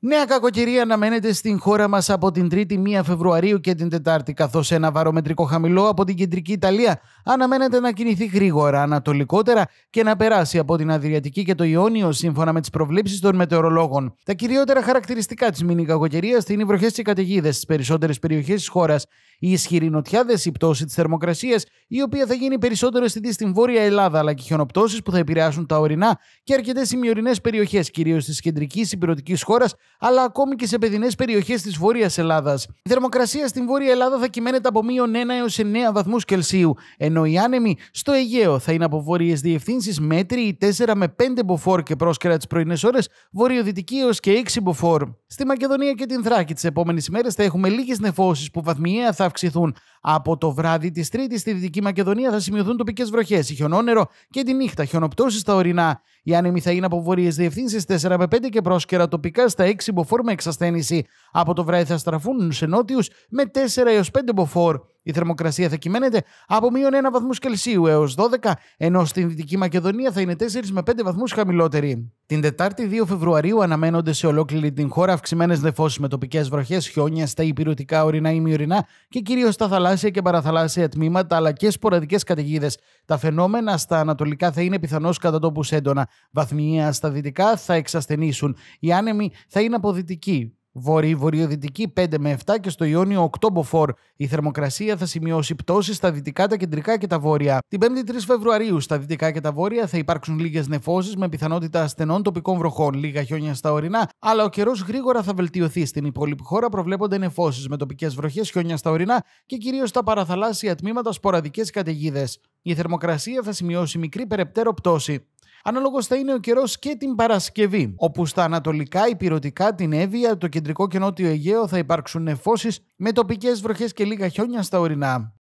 Νέα κακοκαιρία αναμένεται στην χώρα μας από την 3η 1 Φεβρουαρίου και την 4η, καθώς ένα βαρομετρικό χαμηλό από την κεντρική Ιταλία αναμένεται να κινηθεί γρήγορα ανατολικότερα και να περάσει από την Αδριατική και το Ιόνιο, σύμφωνα με τις προβλέψεις των μετεωρολόγων. Τα κυριότερα χαρακτηριστικά της μήνυ κακοκαιρίας είναι οι βροχές και καταιγίδες στις περισσότερες περιοχές της χώρας, οι ισχυροί νοτιάδες, η πτώση της θερμοκρασίας, η οποία θα γίνει περισσότερο αισθητή στην βόρεια Ελλάδα, αλλά και χιονοπτώσεις που θα επηρεάσουν τα ορεινά και αρκετές ημιωρινέ περιοχές, κυρίως της κεντρικής υπηρετική χώρας αλλά ακόμη και σε παιδινές περιοχές της Βόρειας Ελλάδας. Η θερμοκρασία στην Βόρεια Ελλάδα θα κυμαίνεται από μείον 1 έω 9 βαθμούς Κελσίου, ενώ οι άνεμοι στο Αιγαίο θα είναι από βόρειες διευθύνσεις μέτρη ή 4 με 5 μποφόρ και πρόσκαιρα τις πρωινές ώρες, βορειοδυτική έως και 6 μποφόρ. Στη Μακεδονία και την Θράκη τις επόμενες ημέρες θα έχουμε λίγες νεφώσεις που βαθμιαία θα αυξηθούν από το βράδυ της Τρίτης στη Δυτική Μακεδονία θα σημειωθούν τοπικές βροχές, χιονόνερο και τη νύχτα, χιονοπτώσεις στα ορεινά. Οι άνεμοι θα είναι από βορείε διευθύνσεις 4 με 5 και πρόσκαιρα, τοπικά στα 6 μποφόρ με εξασθένηση. Από το βράδυ θα στραφούν σε νότιους με 4 έω 5 μποφόρ. Η θερμοκρασία θα κυμαίνεται από μείον 1 βαθμούς Κελσίου έως 12, ενώ στην Δυτική Μακεδονία θα είναι 4 με 5 βαθμού χαμηλότερη. Την Τετάρτη 2 Φεβρουαρίου αναμένονται σε ολόκληρη την χώρα αυξημένες νεφώσεις με τοπικές βροχές, χιόνια στα υπηρετικά ορεινά ή μειωρινά και κυρίως στα θαλάσσια και παραθαλάσσια τμήματα αλλά και σποραδικές καταιγίδες. Τα φαινόμενα στα ανατολικά θα είναι πιθανώς κατά τόπους έντονα. Βαθμιαία στα δυτικά θα εξασθενήσουν. Οι άνεμοι θα είναι αποδυτικοί βορειο-βορειοδυτική 5 με 7 και στο Ιόνιο 8 μποφόρ. Η θερμοκρασία θα σημειώσει πτώσεις στα δυτικά, τα κεντρικά και τα βόρεια. Την 5η 3 Φεβρουαρίου στα δυτικά και τα βόρεια θα υπάρξουν λίγες νεφώσεις με πιθανότητα ασθενών τοπικών βροχών, λίγα χιόνια στα ορεινά, αλλά ο καιρός γρήγορα θα βελτιωθεί. Στην υπόλοιπη χώρα προβλέπονται νεφώσεις με τοπικές βροχές, χιόνια στα ορεινά και κυρίως στα παραθαλάσσια τμήματα σποραδικές καταιγίδες. Η θερμοκρασία θα σημειώσει μικρή περαιτέρω πτώση. Ανάλογος θα είναι ο καιρός και την Παρασκευή, όπου στα ανατολικά, υπηρετικά, την Εύβοια, το κεντρικό και νότιο Αιγαίο θα υπάρξουν νεφώσει με τοπικές βροχές και λίγα χιόνια στα ορεινά.